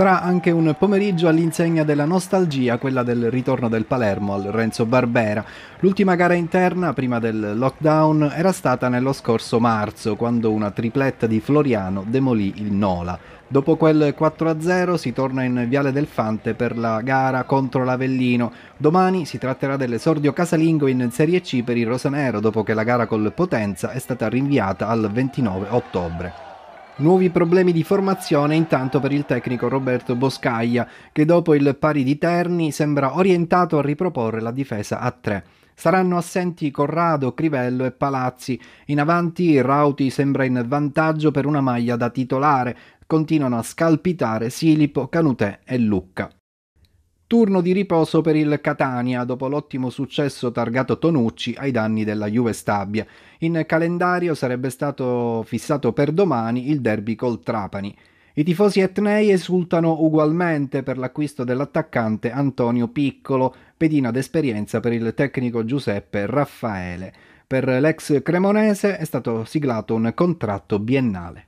Sarà anche un pomeriggio all'insegna della nostalgia, quella del ritorno del Palermo al Renzo Barbera. L'ultima gara interna prima del lockdown era stata nello scorso marzo, quando una tripletta di Floriano demolì il Nola. Dopo quel 4-0 si torna in Viale del Fante per la gara contro l'Avellino. Domani si tratterà dell'esordio casalingo in Serie C per il Rosanero dopo che la gara col Potenza è stata rinviata al 29 ottobre. Nuovi problemi di formazione intanto per il tecnico Roberto Boscaglia, che dopo il pari di Terni sembra orientato a riproporre la difesa a tre. Saranno assenti Corrado, Crivello e Palazzi. In avanti Rauti sembra in vantaggio per una maglia da titolare. Continuano a scalpitare Silipo, Canutè e Lucca. Turno di riposo per il Catania dopo l'ottimo successo targato Tonucci ai danni della Juve Stabia. In calendario sarebbe stato fissato per domani il derby col Trapani. I tifosi etnei esultano ugualmente per l'acquisto dell'attaccante Antonio Piccolo, pedina d'esperienza per il tecnico Giuseppe Raffaele. Per l'ex cremonese è stato siglato un contratto biennale.